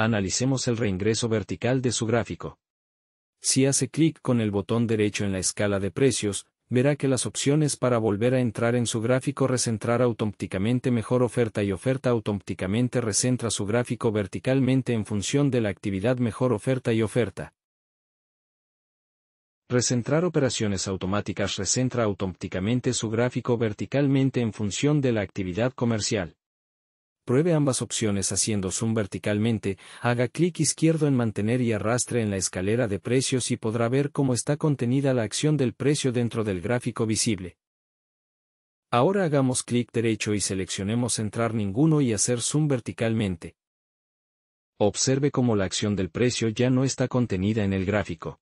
Analicemos el reingreso vertical de su gráfico. Si hace clic con el botón derecho en la escala de precios, verá que las opciones para volver a entrar en su gráfico recentrar automáticamente mejor oferta y oferta automáticamente recentra su gráfico verticalmente en función de la actividad mejor oferta y oferta. Recentrar operaciones automáticas recentra automáticamente su gráfico verticalmente en función de la actividad comercial. Pruebe ambas opciones haciendo zoom verticalmente, haga clic izquierdo en mantener y arrastre en la escalera de precios y podrá ver cómo está contenida la acción del precio dentro del gráfico visible. Ahora hagamos clic derecho y seleccionemos Centrar ninguno y hacer zoom verticalmente. Observe cómo la acción del precio ya no está contenida en el gráfico.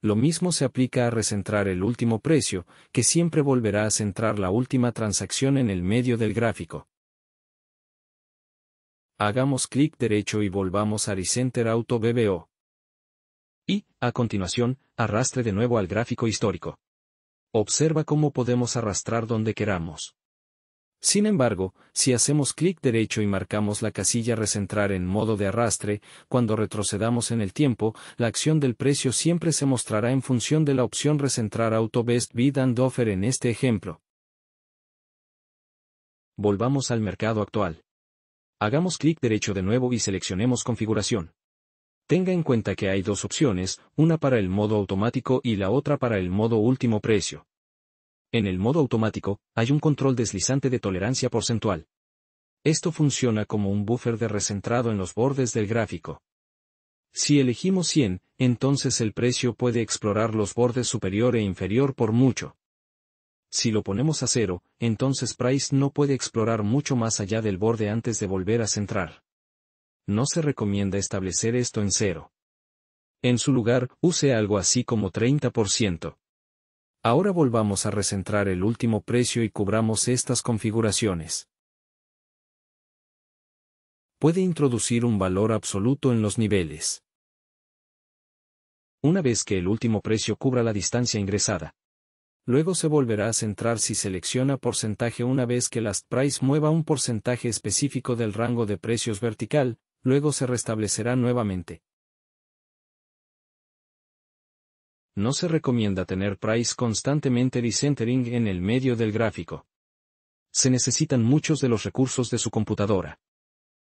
Lo mismo se aplica a recentrar el último precio, que siempre volverá a centrar la última transacción en el medio del gráfico. Hagamos clic derecho y volvamos a Recenter Auto BBO. Y, a continuación, arrastre de nuevo al gráfico histórico. Observa cómo podemos arrastrar donde queramos. Sin embargo, si hacemos clic derecho y marcamos la casilla recentrar en modo de arrastre, cuando retrocedamos en el tiempo, la acción del precio siempre se mostrará en función de la opción recentrar Auto Best Bid and Offer en este ejemplo. Volvamos al mercado actual. Hagamos clic derecho de nuevo y seleccionemos configuración. Tenga en cuenta que hay dos opciones, una para el modo automático y la otra para el modo último precio. En el modo automático, hay un control deslizante de tolerancia porcentual. Esto funciona como un buffer de recentrado en los bordes del gráfico. Si elegimos 100, entonces el precio puede explorar los bordes superior e inferior por mucho. Si lo ponemos a cero, entonces Price no puede explorar mucho más allá del borde antes de volver a centrar. No se recomienda establecer esto en cero. En su lugar, use algo así como 30%. Ahora volvamos a recentrar el último precio y cubramos estas configuraciones. Puede introducir un valor absoluto en los niveles. Una vez que el último precio cubra la distancia ingresada, luego se volverá a centrar si selecciona porcentaje una vez que Last Price mueva un porcentaje específico del rango de precios vertical, luego se restablecerá nuevamente. No se recomienda tener price constantemente decentering en el medio del gráfico. Se necesitan muchos de los recursos de su computadora.